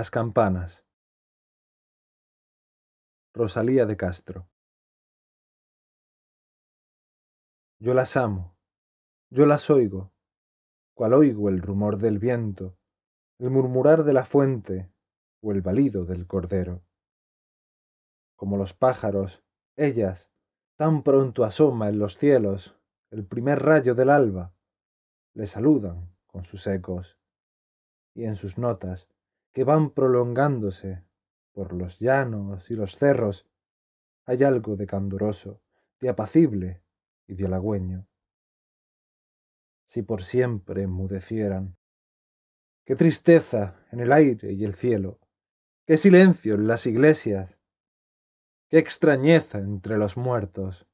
Las campanas. Rosalía de Castro. Yo las amo, yo las oigo, cual oigo el rumor del viento, el murmurar de la fuente o el balido del cordero. Como los pájaros, ellas, tan pronto asoma en los cielos el primer rayo del alba, le saludan con sus ecos, y en sus notas que van prolongándose por los llanos y los cerros, hay algo de candoroso, de apacible y de halagüeño. Si por siempre enmudecieran. Qué tristeza en el aire y el cielo, qué silencio en las iglesias, qué extrañeza entre los muertos.